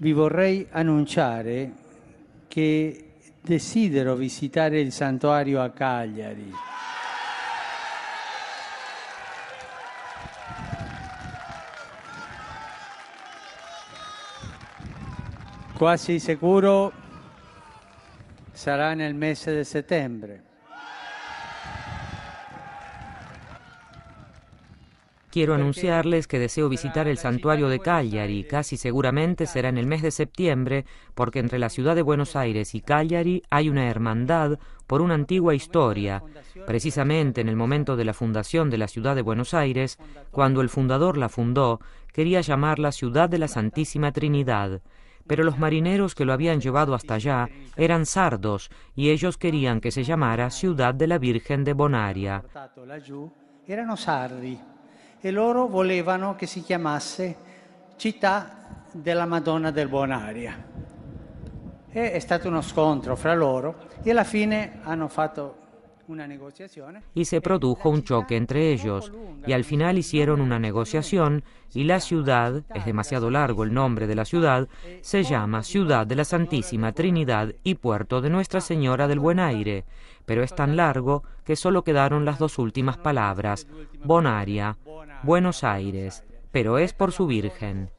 vi vorrei annunciare che desidero visitare il santuario a Cagliari. Quasi sicuro sarà nel mese di settembre. quiero anunciarles que deseo visitar el santuario de Cagliari, casi seguramente será en el mes de septiembre, porque entre la ciudad de Buenos Aires y Cagliari hay una hermandad por una antigua historia, precisamente en el momento de la fundación de la ciudad de Buenos Aires, cuando el fundador la fundó, quería llamarla Ciudad de la Santísima Trinidad pero los marineros que lo habían llevado hasta allá eran sardos y ellos querían que se llamara Ciudad de la Virgen de Bonaria. e loro volevano che si chiamasse città della Madonna del Buonaria. E è stato uno scontro fra loro e alla fine hanno fatto y se produjo un choque entre ellos y al final hicieron una negociación y la ciudad, es demasiado largo el nombre de la ciudad, se llama Ciudad de la Santísima Trinidad y Puerto de Nuestra Señora del Buen Aire, pero es tan largo que solo quedaron las dos últimas palabras, Bonaria, Buenos Aires, pero es por su Virgen.